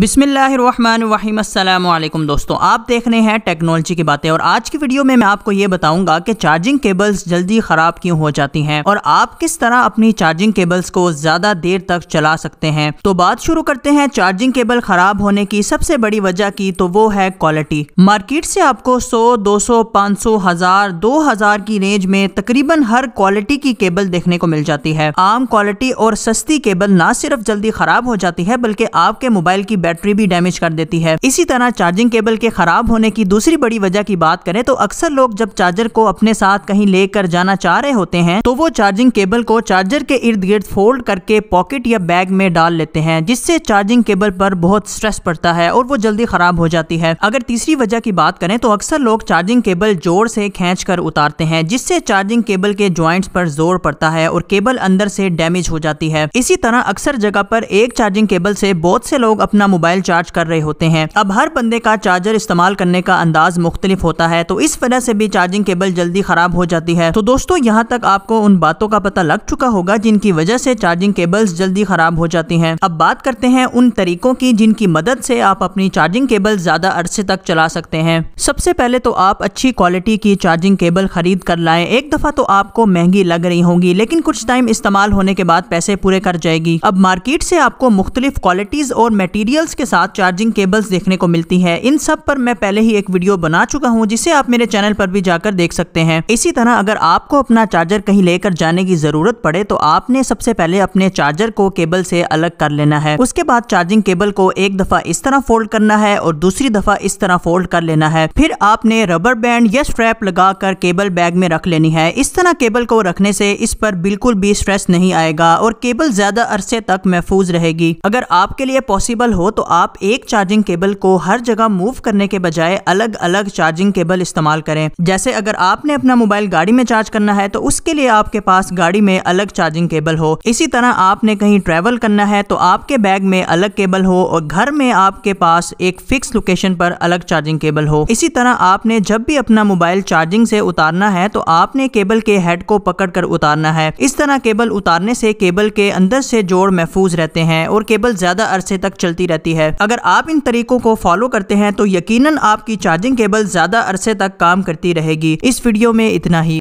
بسم اللہ الرحمن الرحیم السلام علیکم دوستو آپ دیکھنے ہیں ٹیکنالوجی کی باتیں اور آج کی ویڈیو میں میں آپ کو یہ بتاؤں گا کہ چارجنگ کیبلز جلدی خراب کیوں ہو جاتی ہیں اور آپ کس طرح اپنی چارجنگ کیبلز کو زیادہ دیر تک چلا سکتے ہیں تو بات شروع کرتے ہیں چارجنگ کیبل خراب ہونے کی سب سے بڑی وجہ کی تو وہ ہے کوالٹی مارکیٹ سے آپ کو سو دو سو پانچ سو ہزار دو ہزار کی رینج میں تقریباً ہر کوالٹی کیبل دیکھنے کو مل جاتی ہے عام کوالٹی اور سستی کیبل نہ صرف جلدی خراب ہو جاتی ہے بلکہ آپ کے موبائل کی بیٹری بھی ڈیمیج کر دیتی ہے اسی طرح چارجنگ کیبل کے خراب ہونے کی دوسری بڑی وجہ کی بات کریں تو اکثر لوگ جب چارجر کو اپنے ساتھ کہیں لے کر جانا چاہ رہے ہوتے ہیں تو وہ چارجنگ کیبل کو چارجر کے ارد گرد فولڈ کر کے پاکٹ یا بیگ میں ڈال لیتے ہیں جس سے چارجنگ کیبل پر بہت سٹریس پڑتا ہے اور وہ جلدی خراب ہو جاتی ہے اگر تیسری وجہ کی بات کریں تو اکثر لوگ چارجنگ کیبل جوڑ سے کھینچ کر اتارتے ہیں جس سے چارجنگ کیبل کے جوائنٹس پر زور پڑتا ہے اور کیبل اندر سے ڈیمیج ہو جاتی ہے اسی طرح اکثر جگہ پر ایک چارجنگ کیبل سے بہت سے لوگ اپنا موبائل چارج کر رہے ہوتے ہیں اب ہر بندے کا چارجر استعمال کرنے کا انداز مختلف ہوتا ہے تو اس وجہ سے بھی چارجنگ کیبل جلدی خراب ہو جاتی ہے تو دوستو یہاں تک آپ کو ان باتوں کا پتہ لگ چکا ہوگا جن کی وجہ سے چارجنگ کیبل جلدی خراب ہو جاتی ہیں اب بات کرتے ہیں ان طریقوں کی جن کی مدد سے آپ اپنی چارجنگ کیبل زیادہ عرصے تک چلا سکتے ہیں سب سے پہلے تو آپ اچھی کوالٹی کی چارجنگ کیبل خرید کر لائیں ایک دفعہ تو آپ کو مہنگی لگ رہی ہوں گی لیکن کچھ ٹائم استعمال ہونے کے بعد پیسے پورے کر جائے گی اب مارکیٹ سے آپ کو مختلف کوالٹیز اور میٹیریل مٹیریلز کے ساتھ چارجنگ کیبلز دیکھنے کو ملتی ہے ان سب پر میں پہلے ہی ایک ویڈیو بنا چکا ہوں جسے آپ میرے چینل پر بھی جا کر دیکھ سکتے ہیں اسی طرح اگر آپ کو اپنا چارجر کہیں لے کر جانے کی ضرورت پڑے تو آپ نے سب سے پہلے اپنے چارجر کو کیبل سے الگ کر لینا ہے اس کے بعد چارجنگ کیبل کو ایک دفعہ اس طرح فولڈ کرنا ہے اور دوسری دفعہ اس طرح فولڈ کر لینا ہے پھر آپ نے ربر بینڈ یا اسٹریپ لگا کر کیبل بیگ میں رکھ لینی ہے اس طرح کیبل کو رکھنے سے اس پر بالکل بھی اسٹریس نہیں آئے گا اور کیبل زیادہ عرصے تک محفوظ رہے گی اگر آپ کے لیے پوسبل ہو تو آپ ایک چارجنگ کیبل کو ہر جگہ موو کرنے کے بجائے الگ الگ چارجنگ کیبل استعمال کریں جیسے اگر آپ نے اپنا موبائل گاڑی میں چارج کرنا ہے تو اس کے لیے آپ کے پاس گاڑی میں الگ چارجنگ کیبل ہو اسی طرح آپ نے کہیں ٹریول کرنا ہے تو آپ کے بیگ میں الگ کیبل ہو اور گھر میں آپ کے پاس ایک فکس لوکیشن پر الگ چارجنگ کیبل ہو اسی طرح آپ نے جب بھی اپنا موبائل چارجنگ سے اتارنا ہے تو آپ نے کیبل کے ہیڈ کو پکڑ کر اتارنا ہے اس طرح کیبل اتارنے سے کیبل کے اندر سے جوڑ محفوظ رہتے ہیں اور کیبل زیادہ عرصے تک چلتی رہتی رہتی ہے اگر آپ ان طریقوں کو فالو کرتے ہیں تو یقیناً آپ کی چارجنگ کیبل زیادہ عرصے تک کام کرتی رہے گی اس ویڈیو میں اتنا ہی